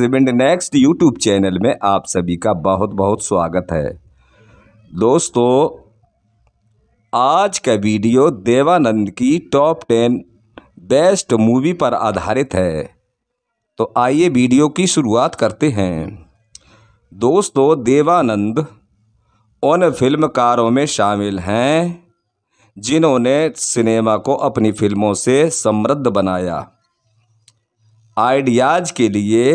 cement next YouTube channel में आप सभी का बहुत बहुत स्वागत है दोस्तों आज का वीडियो देवानंद की टॉप टेन बेस्ट मूवी पर आधारित है तो आइए वीडियो की शुरुआत करते हैं दोस्तों देवानंद उन फिल्मकारों में शामिल हैं जिन्होंने सिनेमा को अपनी फिल्मों से समृद्ध बनाया आइडियाज़ के लिए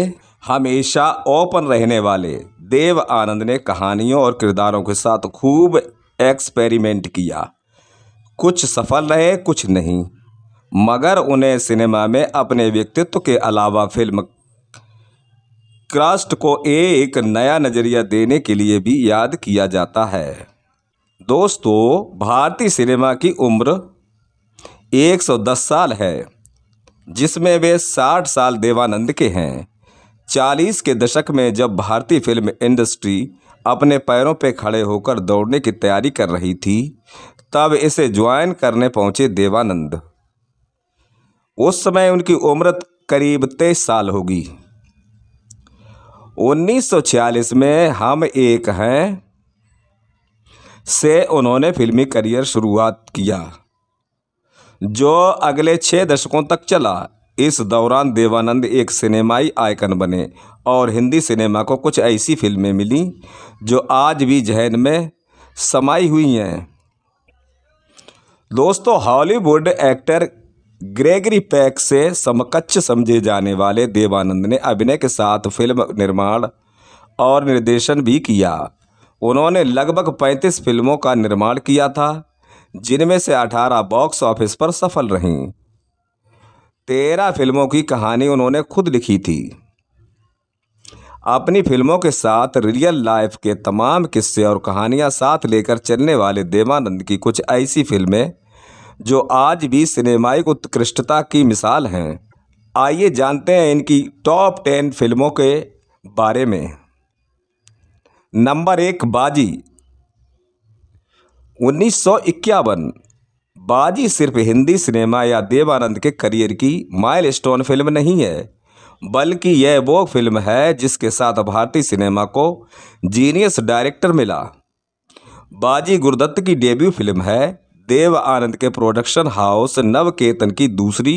हमेशा ओपन रहने वाले देव आनंद ने कहानियों और किरदारों के साथ खूब एक्सपेरिमेंट किया कुछ सफल रहे कुछ नहीं मगर उन्हें सिनेमा में अपने व्यक्तित्व के अलावा फिल्म क्रास्ट को एक नया नज़रिया देने के लिए भी याद किया जाता है दोस्तों भारतीय सिनेमा की उम्र 110 साल है जिसमें वे 60 साल देवानंद के हैं चालीस के दशक में जब भारतीय फिल्म इंडस्ट्री अपने पैरों पर खड़े होकर दौड़ने की तैयारी कर रही थी तब इसे ज्वाइन करने पहुंचे देवानंद उस समय उनकी उम्र करीब तेईस साल होगी 1946 में हम एक हैं से उन्होंने फिल्मी करियर शुरुआत किया जो अगले छः दशकों तक चला इस दौरान देवानंद एक सिनेमाई आइकन बने और हिंदी सिनेमा को कुछ ऐसी फिल्में मिलीं जो आज भी जहन में समाई हुई हैं दोस्तों हॉलीवुड एक्टर ग्रेगरी पैक से समकक्ष समझे जाने वाले देवानंद ने अभिनय के साथ फिल्म निर्माण और निर्देशन भी किया उन्होंने लगभग 35 फिल्मों का निर्माण किया था जिनमें से 18 बॉक्स ऑफिस पर सफल रहीं तेरह फिल्मों की कहानी उन्होंने खुद लिखी थी अपनी फिल्मों के साथ रियल लाइफ के तमाम किस्से और कहानियां साथ लेकर चलने वाले देवानंद की कुछ ऐसी फिल्में जो आज भी सिनेमाई उत्कृष्टता की मिसाल हैं आइए जानते हैं इनकी टॉप टेन फिल्मों के बारे में नंबर एक बाजी उन्नीस सौ इक्यावन बाजी सिर्फ हिंदी सिनेमा या देवानंद के करियर की माइलस्टोन फिल्म नहीं है बल्कि यह वो फिल्म है जिसके साथ भारतीय सिनेमा को जीनियस डायरेक्टर मिला बाजी गुरुदत्त की डेब्यू फिल्म है देव आनंद के प्रोडक्शन हाउस नवकेतन की दूसरी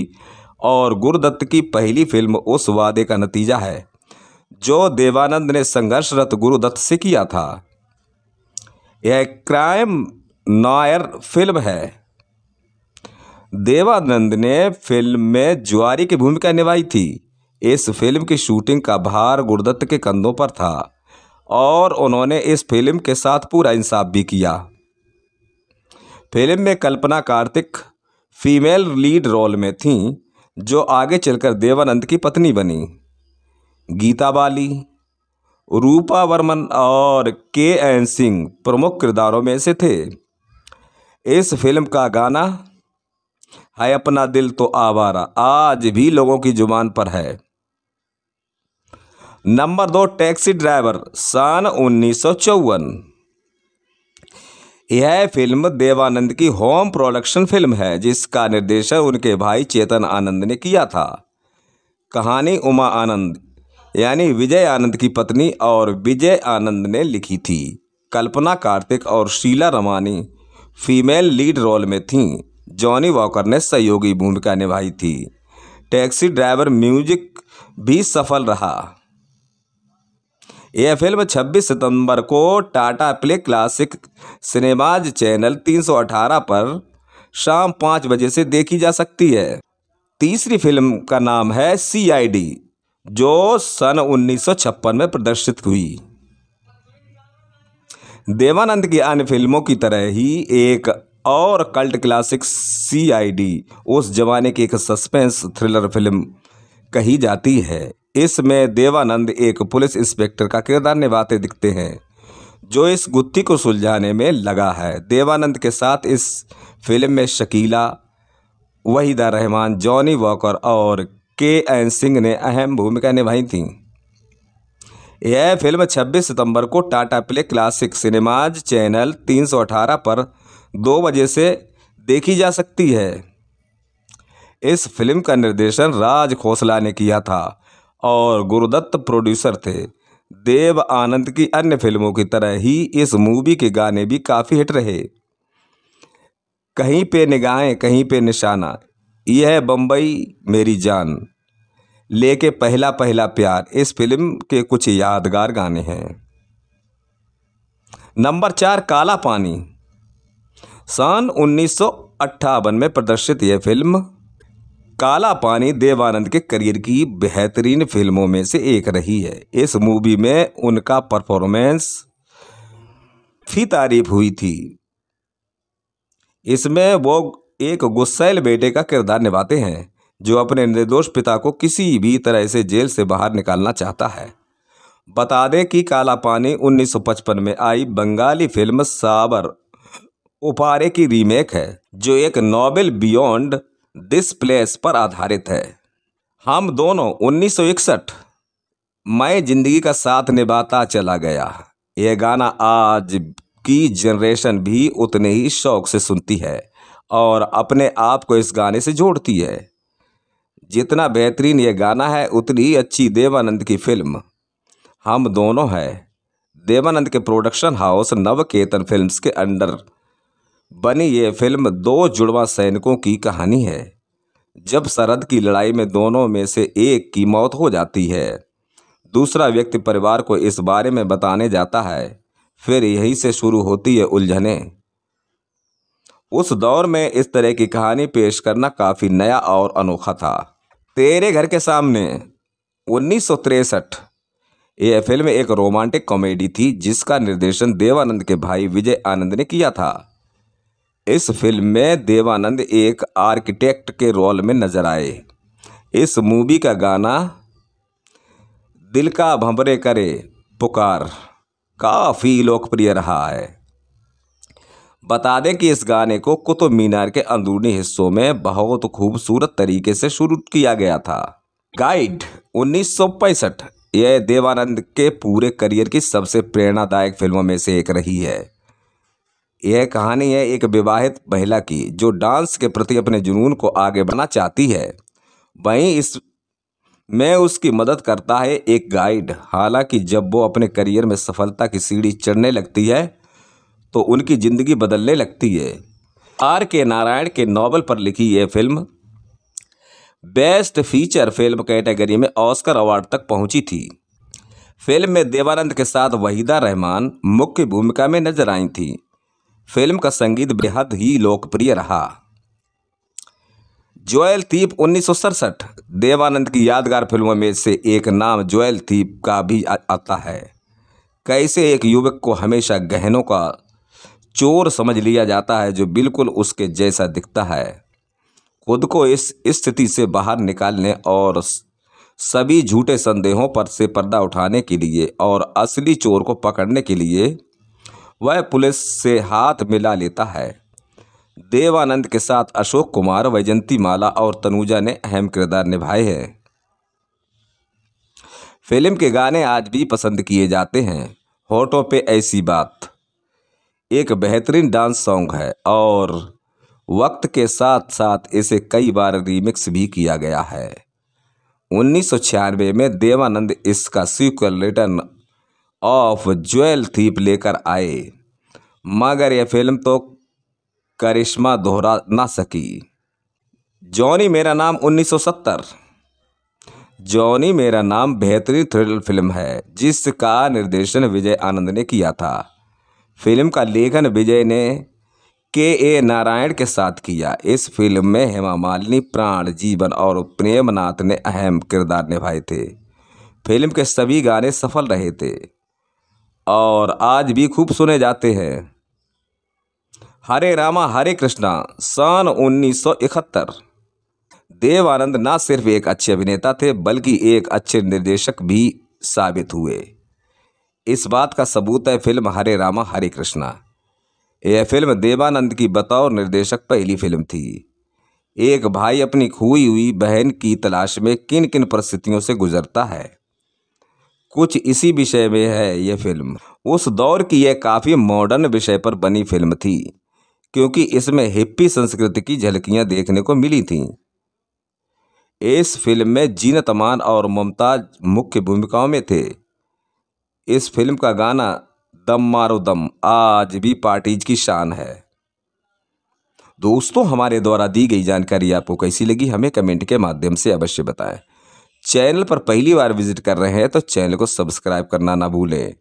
और गुरुदत्त की पहली फिल्म उस वादे का नतीजा है जो देवानंद ने संघर्षरत गुरुदत्त से किया था यह क्राइम नायर फिल्म है देवानंद ने फिल्म में जुआरी की भूमिका निभाई थी इस फिल्म की शूटिंग का भार गुरुदत्त के कंधों पर था और उन्होंने इस फिल्म के साथ पूरा इंसाफ भी किया फिल्म में Kalpana Kartik female lead role में थी जो आगे चलकर देवानंद की पत्नी बनी गीता बाली रूपा वर्मन और के एन सिंह प्रमुख किरदारों में से थे इस फिल्म का गाना है अपना दिल तो आवारा आज भी लोगों की जुबान पर है नंबर दो टैक्सी ड्राइवर सन उन्नीस यह फिल्म देवानंद की होम प्रोडक्शन फिल्म है जिसका निर्देशन उनके भाई चेतन आनंद ने किया था कहानी उमा आनंद यानी विजय आनंद की पत्नी और विजय आनंद ने लिखी थी कल्पना कार्तिक और Sheila Ramani female lead role में थीं जॉनी वॉकर ने सहयोगी भूमिका निभाई थी टैक्सी ड्राइवर म्यूजिक भी सफल रहा यह फिल्म 26 सितंबर को Tata play classic cinemas channel 318 पर शाम पाँच बजे से देखी जा सकती है तीसरी फिल्म का नाम है सीआईडी जो सन 1956 में प्रदर्शित हुई देवानंद की अन्य फिल्मों की तरह ही एक और cult classic C I D उस जमाने की एक सस्पेंस थ्रिलर फिल्म कही जाती है इसमें देवानंद एक पुलिस इंस्पेक्टर का किरदार निभाते दिखते हैं जो इस गुत्थी को सुलझाने में लगा है देवानंद के साथ इस फिल्म में शकीला वहीदा रहमान जॉनी वॉकर और के एन सिंह ने अहम भूमिका निभाई थी यह फिल्म 26 सितंबर को Tata play classic cinemas channel 318 पर दो बजे से देखी जा सकती है इस फिल्म का निर्देशन राज खोसला ने किया था और गुरुदत्त प्रोड्यूसर थे देव आनंद की अन्य फिल्मों की तरह ही इस मूवी के गाने भी काफ़ी हिट रहे कहीं पे निगाहें कहीं पे निशाना यह है बम्बई मेरी जान लेके पहला पहला प्यार इस फिल्म के कुछ यादगार गाने हैं नंबर चार काला पानी सन उन्नीस में प्रदर्शित यह फिल्म काला पानी देवानंद के करियर की बेहतरीन फिल्मों में से एक रही है इस मूवी में उनका परफॉर्मेंस फी तारीफ हुई थी इसमें वो एक गुस्सैल बेटे का किरदार निभाते हैं जो अपने निर्दोष पिता को किसी भी तरह से जेल से बाहर निकालना चाहता है बता दें कि काला पानी 1955 में आई बंगाली फिल्म साबर उपारे की रीमेक है जो एक नॉवेल बियॉन्ड दिस प्लेस पर आधारित है हम दोनों उन्नीस सौ इकसठ मैं ज़िंदगी का साथ निभाता चला गया यह गाना आज की जनरेशन भी उतने ही शौक से सुनती है और अपने आप को इस गाने से जोड़ती है जितना बेहतरीन ये गाना है उतनी ही अच्छी देवानंद की फिल्म हम दोनों है देवानंद के प्रोडक्शन हाउस नवकेतन फिल्म्स के अंडर बनी ये फिल्म दो जुड़वा सैनिकों की कहानी है जब सरहद की लड़ाई में दोनों में से एक की मौत हो जाती है दूसरा व्यक्ति परिवार को इस बारे में बताने जाता है फिर यहीं से शुरू होती है उलझने उस दौर में इस तरह की कहानी पेश करना काफ़ी नया और अनोखा था तेरे घर के सामने उन्नीस यह फिल्म एक रोमांटिक कॉमेडी थी जिसका निर्देशन देवानंद के भाई विजय आनंद ने किया था इस फिल्म में देवानंद एक आर्किटेक्ट के रोल में नजर आए इस मूवी का गाना दिल का भंबरे करे पुकार काफ़ी लोकप्रिय रहा है बता दें कि इस गाने को कुतुब मीनार के अंदरूनी हिस्सों में बहुत खूबसूरत तरीके से शुरू किया गया था गाइड उन्नीस यह देवानंद के पूरे करियर की सबसे प्रेरणादायक फिल्मों में से एक रही है यह कहानी है एक विवाहित महिला की जो डांस के प्रति अपने जुनून को आगे बढ़ाना चाहती है वहीं इस में उसकी मदद करता है एक गाइड हालांकि जब वो अपने करियर में सफलता की सीढ़ी चढ़ने लगती है तो उनकी ज़िंदगी बदलने लगती है आर के नारायण के नावल पर लिखी यह film best feature film category में ऑस्कर अवार्ड तक पहुंची थी फिल्म में देवानंद के साथ वहीदा रहमान मुख्य भूमिका में नजर आई थीं फिल्म का संगीत बेहद ही लोकप्रिय रहा जोएल थीप उन्नीस देवानंद की यादगार फिल्मों में से एक नाम जोएल थीप का भी आता है कैसे एक युवक को हमेशा गहनों का चोर समझ लिया जाता है जो बिल्कुल उसके जैसा दिखता है खुद को इस स्थिति से बाहर निकालने और सभी झूठे संदेहों पर से पर्दा उठाने के लिए और असली चोर को पकड़ने के लिए वह पुलिस से हाथ मिला लेता है देवानंद के साथ अशोक कुमार वैजंती माला और तनुजा ने अहम किरदार निभाए हैं फिल्म के गाने आज भी पसंद किए जाते हैं होटो पे ऐसी बात एक बेहतरीन डांस सॉन्ग है और वक्त के साथ साथ इसे कई बार रीमिक्स भी किया गया है उन्नीस में देवानंद इसका sequel return of jewel thief लेकर आए मगर यह फिल्म तो करिश्मा दोहरा ना सकी जॉनी मेरा नाम 1970 जॉनी मेरा नाम बेहतरीन थ्रिलर फिल्म है जिसका निर्देशन विजय आनंद ने किया था फिल्म का लेखन विजय ने के ए नारायण के साथ किया इस फिल्म में हेमा मालिनी प्राण जीवन और प्रेमनाथ ने अहम किरदार निभाए थे फिल्म के सभी गाने सफल रहे थे और आज भी खूब सुने जाते हैं हरे रामा हरे कृष्णा सन 1971 देवानंद ना सिर्फ एक अच्छे अभिनेता थे बल्कि एक अच्छे निर्देशक भी साबित हुए इस बात का सबूत है फिल्म हरे रामा हरे कृष्णा यह फिल्म देवानंद की बतौर निर्देशक पहली फिल्म थी एक भाई अपनी खोई हुई बहन की तलाश में किन किन परिस्थितियों से गुजरता है कुछ इसी विषय में है ये फिल्म उस दौर की यह काफ़ी मॉडर्न विषय पर बनी फिल्म थी क्योंकि इसमें हिप्पी संस्कृति की झलकियां देखने को मिली थीं इस फिल्म में जीन तमान और मुमताज मुख्य भूमिकाओं में थे इस फिल्म का गाना दम मारो दम आज भी पार्टीज की शान है दोस्तों हमारे द्वारा दी गई जानकारी आपको कैसी लगी हमें कमेंट के माध्यम से अवश्य बताएं चैनल पर पहली बार विजिट कर रहे हैं तो चैनल को सब्सक्राइब करना ना भूलें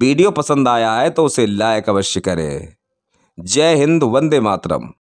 वीडियो पसंद आया है तो उसे लाइक अवश्य करें जय हिंद वंदे मातरम